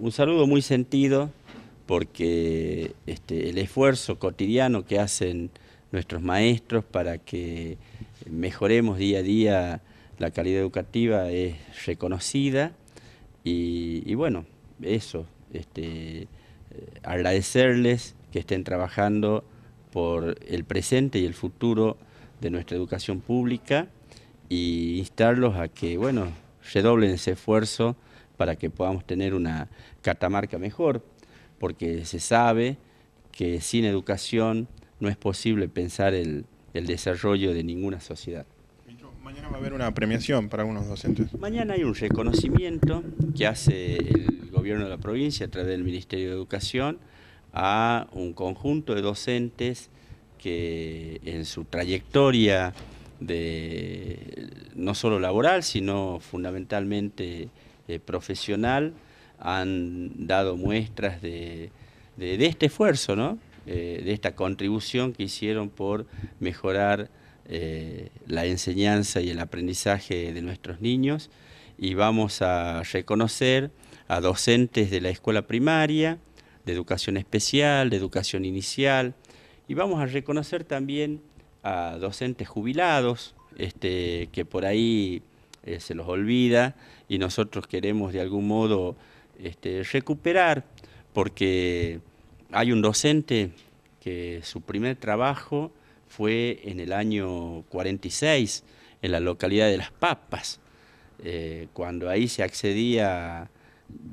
Un saludo muy sentido porque este, el esfuerzo cotidiano que hacen nuestros maestros para que mejoremos día a día la calidad educativa es reconocida y, bueno, eso, este, agradecerles que estén trabajando por el presente y el futuro de nuestra educación pública y instarlos a que, bueno, redoblen ese esfuerzo para que podamos tener una Catamarca mejor, porque se sabe que sin educación no es posible pensar el, desarrollo de ninguna sociedad. Mañana va a haber una premiación para algunos docentes. Mañana hay un reconocimiento que hace el gobierno de la provincia a través del Ministerio de Educación a un conjunto de docentes que en su trayectoria de no solo laboral, sino fundamentalmente eh, profesional han dado muestras de, este esfuerzo, ¿no? Eh, de esta contribución que hicieron por mejorar eh, la enseñanza y el aprendizaje de nuestros niños y vamos a reconocer a docentes de la escuela primaria, de educación especial, de educación inicial y vamos a reconocer también a docentes jubilados este, que por ahí eh, se los olvida y nosotros queremos de algún modo este, recuperar porque hay un docente que su primer trabajo fue en el año 46 en la localidad de Las Papas, eh, cuando ahí se accedía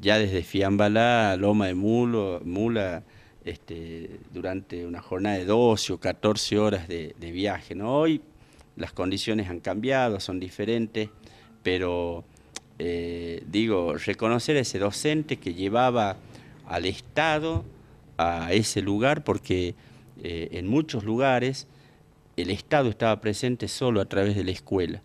ya desde Fiambalá a Loma de Mula este, durante una jornada de 12 o 14 horas de, de viaje. ¿no? Hoy las condiciones han cambiado, son diferentes pero eh, digo, reconocer a ese docente que llevaba al Estado a ese lugar, porque eh, en muchos lugares el Estado estaba presente solo a través de la escuela.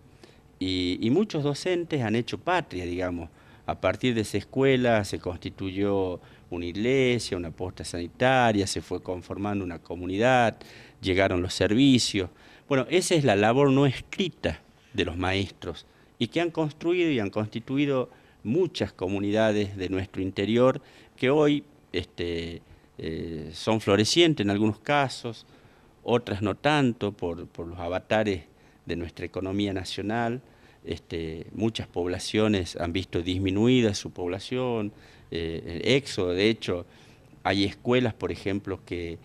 y muchos docentes han hecho patria, digamos. A partir de esa escuela se constituyó una iglesia, una posta sanitaria, se fue conformando una comunidad, llegaron los servicios. Bueno, esa es la labor no escrita de los maestros y que han construido y han constituido muchas comunidades de nuestro interior que hoy este, eh, son florecientes en algunos casos, otras no tanto por, los avatares de nuestra economía nacional. Este, muchas poblaciones han visto disminuida su población, eh, el éxodo, de hecho, hay escuelas, por ejemplo, que,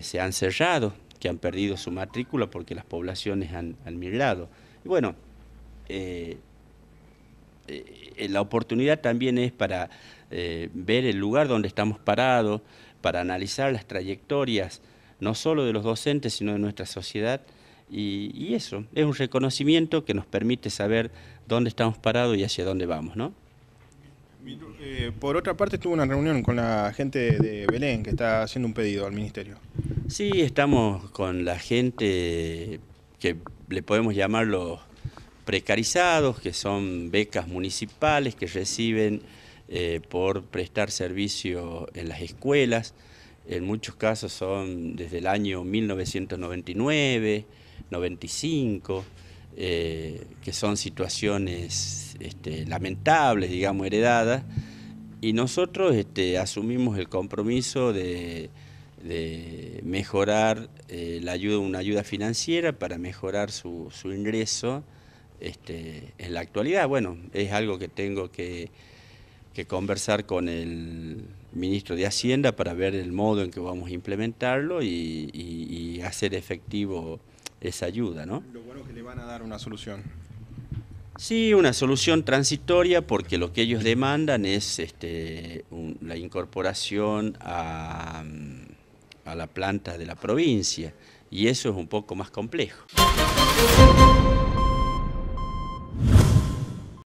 se han cerrado, que han perdido su matrícula porque las poblaciones han, migrado. bueno, eh, eh, la oportunidad también es para eh, ver el lugar donde estamos parados, para analizar las trayectorias, no solo de los docentes, sino de nuestra sociedad. Y, eso, es un reconocimiento que nos permite saber dónde estamos parados y hacia dónde vamos, ¿no? por otra parte, tuve una reunión con la gente de Belén que está haciendo un pedido al ministerio. Sí, estamos con la gente que le podemos llamar los precarizados, que son becas municipales que reciben eh, por prestar servicio en las escuelas. En muchos casos son desde el año 1999, 95, eh, que son situaciones este, lamentables, digamos, heredadas. Y nosotros este, asumimos el compromiso de, mejorar eh, la ayuda, una ayuda financiera para mejorar su ingreso. Este, en la actualidad. Bueno, es algo que tengo que, conversar con el ministro de Hacienda para ver el modo en que vamos a implementarlo y, hacer efectivo esa ayuda, Lo bueno es que le van a dar una solución. Sí, una solución transitoria porque lo que ellos demandan es este, la incorporación a, mm, a la planta de la provincia y eso es un poco más complejo.